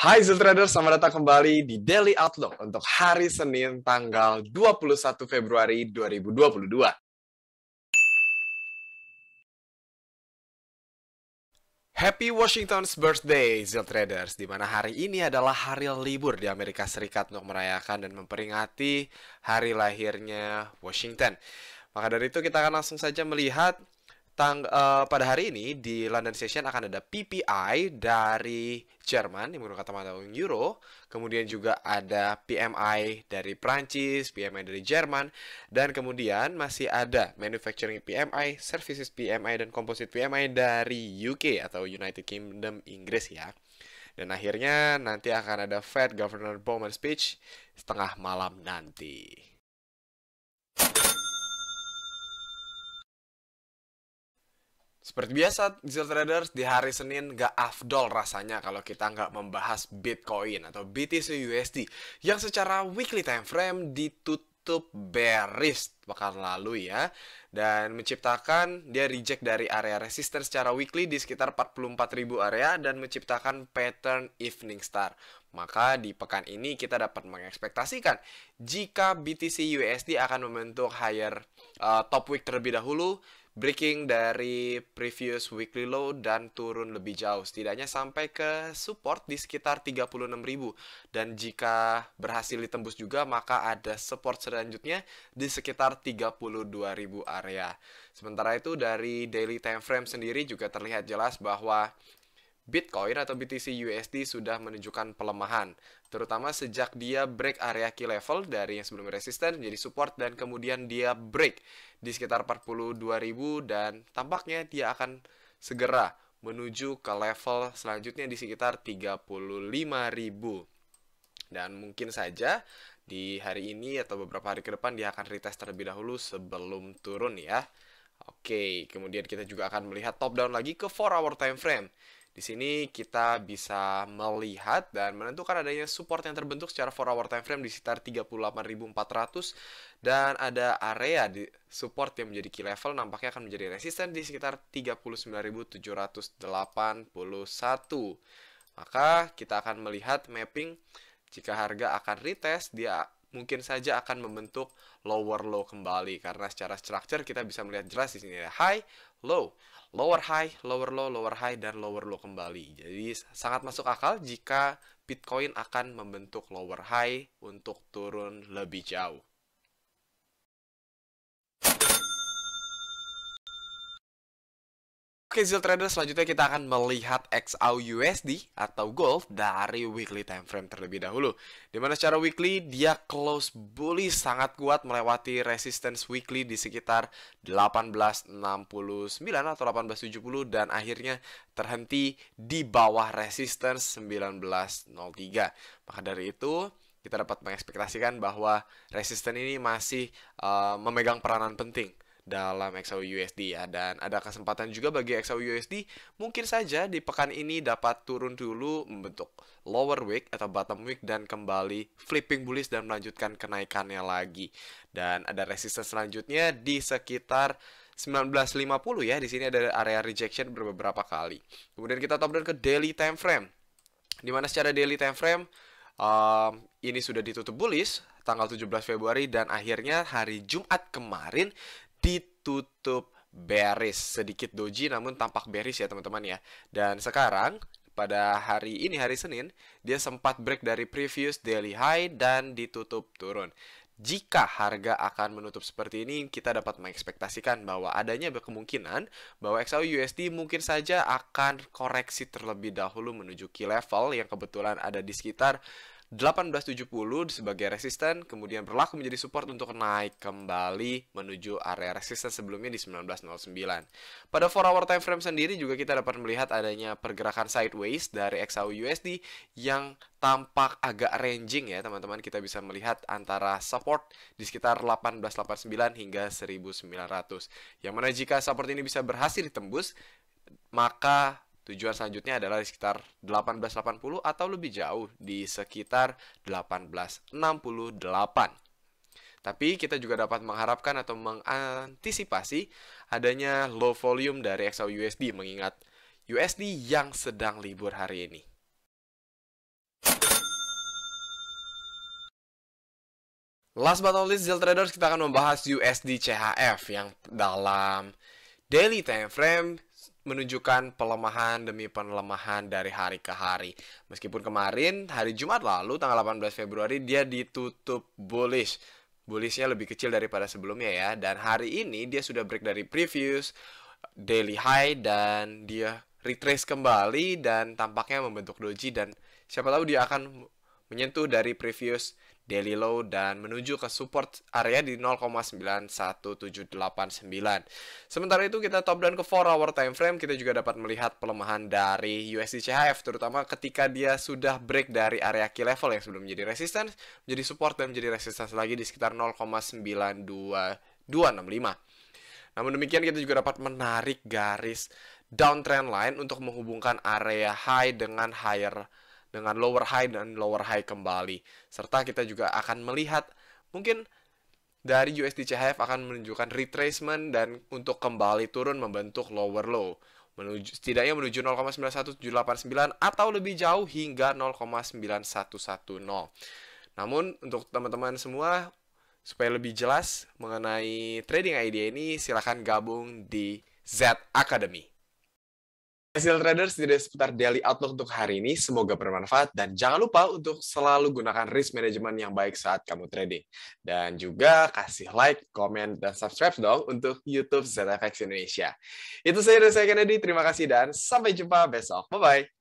Hai Zultraders, selamat datang kembali di Daily Outlook untuk hari Senin tanggal 21 Februari 2022. Happy Washington's Birthday, Ziltraders, di mana hari ini adalah hari libur di Amerika Serikat untuk merayakan dan memperingati hari lahirnya Washington. Maka dari itu kita akan langsung saja melihat Tang uh, pada hari ini di London Session akan ada PPI dari Jerman yang menggunakan mata uang euro, kemudian juga ada PMI dari Prancis, PMI dari Jerman, dan kemudian masih ada manufacturing PMI, services PMI dan composite PMI dari UK atau United Kingdom Inggris ya. Dan akhirnya nanti akan ada Fed Governor Bowman speech setengah malam nanti. Seperti biasa, Digital Traders, di hari Senin gak afdol rasanya kalau kita nggak membahas Bitcoin atau BTC USD yang secara weekly time frame ditutup bearish pekan lalu ya dan menciptakan dia reject dari area resisten secara weekly di sekitar 44.000 area dan menciptakan pattern evening star. Maka di pekan ini kita dapat mengekspektasikan jika BTC USD akan membentuk higher uh, top week terlebih dahulu breaking dari previous weekly low dan turun lebih jauh setidaknya sampai ke support di sekitar 36.000 dan jika berhasil ditembus juga maka ada support selanjutnya di sekitar 32.000 area. Sementara itu dari daily time frame sendiri juga terlihat jelas bahwa Bitcoin atau BTC USD sudah menunjukkan pelemahan, terutama sejak dia break area key level dari yang sebelumnya resisten jadi support dan kemudian dia break di sekitar 42.000 dan tampaknya dia akan segera menuju ke level selanjutnya di sekitar 35.000. Dan mungkin saja di hari ini atau beberapa hari ke depan dia akan retest terlebih dahulu sebelum turun ya. Oke, kemudian kita juga akan melihat top down lagi ke 4 hour time frame. Di sini kita bisa melihat dan menentukan adanya support yang terbentuk secara 4 hour time frame di sekitar 38.400 dan ada area di support yang menjadi key level nampaknya akan menjadi resisten di sekitar 39.781. Maka kita akan melihat mapping jika harga akan retest dia mungkin saja akan membentuk lower low kembali karena secara structure kita bisa melihat jelas di sini ada high, low. Lower high, lower low, lower high, dan lower low kembali. Jadi sangat masuk akal jika Bitcoin akan membentuk lower high untuk turun lebih jauh. Oke Zil Trader selanjutnya kita akan melihat XAU USD atau gold dari weekly time frame terlebih dahulu. Dimana secara weekly dia close bullish sangat kuat melewati resistance weekly di sekitar 1869 atau 1870 dan akhirnya terhenti di bawah resistance 1903. Maka dari itu kita dapat mengekspektasikan bahwa resistance ini masih uh, memegang peranan penting dalam xau usd ya dan ada kesempatan juga bagi xau usd mungkin saja di pekan ini dapat turun dulu membentuk lower week atau bottom week dan kembali flipping bullish dan melanjutkan kenaikannya lagi dan ada resistance selanjutnya di sekitar 1950 ya di sini ada area rejection beberapa kali kemudian kita top down ke daily time frame di mana secara daily time frame um, ini sudah ditutup bullish tanggal 17 Februari dan akhirnya hari Jumat kemarin ditutup bearish. Sedikit doji namun tampak bearish ya teman-teman ya. Dan sekarang pada hari ini hari Senin dia sempat break dari previous daily high dan ditutup turun. Jika harga akan menutup seperti ini, kita dapat mengekspektasikan bahwa adanya kemungkinan bahwa XAU USD mungkin saja akan koreksi terlebih dahulu menuju key level yang kebetulan ada di sekitar 1870 sebagai resisten kemudian berlaku menjadi support untuk naik kembali menuju area resisten sebelumnya di 1909. Pada 4 hour time frame sendiri juga kita dapat melihat adanya pergerakan sideways dari XAU USD yang tampak agak ranging ya teman-teman kita bisa melihat antara support di sekitar 1889 hingga 1900. Yang mana jika support ini bisa berhasil ditembus maka Tujuan selanjutnya adalah di sekitar 1880 atau lebih jauh di sekitar 1868. Tapi kita juga dapat mengharapkan atau mengantisipasi adanya low volume dari XAUUSD mengingat USD yang sedang libur hari ini. Last but not least, Traders, kita akan membahas USD CHF yang dalam daily time frame menunjukkan pelemahan demi pelemahan dari hari ke hari. Meskipun kemarin hari Jumat lalu tanggal 18 Februari dia ditutup bullish. Bullishnya lebih kecil daripada sebelumnya ya. Dan hari ini dia sudah break dari previous, daily high dan dia retrace kembali dan tampaknya membentuk doji dan siapa tahu dia akan menyentuh dari previous daily low dan menuju ke support area di 0,91789. Sementara itu kita top down ke 4 hour time frame, kita juga dapat melihat pelemahan dari USD CHF terutama ketika dia sudah break dari area key level yang sebelum menjadi resistance, menjadi support dan menjadi resistance lagi di sekitar 0,92265. Namun demikian kita juga dapat menarik garis downtrend line untuk menghubungkan area high dengan higher dengan lower high dan lower high kembali. Serta kita juga akan melihat mungkin dari USD CHF akan menunjukkan retracement dan untuk kembali turun membentuk lower low menuju setidaknya menuju 0,91789 atau lebih jauh hingga 0,9110. Namun untuk teman-teman semua supaya lebih jelas mengenai trading idea ini silahkan gabung di Z Academy hasil traders tidak seputar daily outlook untuk hari ini. Semoga bermanfaat dan jangan lupa untuk selalu gunakan risk management yang baik saat kamu trading. Dan juga kasih like, comment dan subscribe dong untuk YouTube ZFX Indonesia. Itu saya saya Kennedy, terima kasih dan sampai jumpa besok. Bye-bye.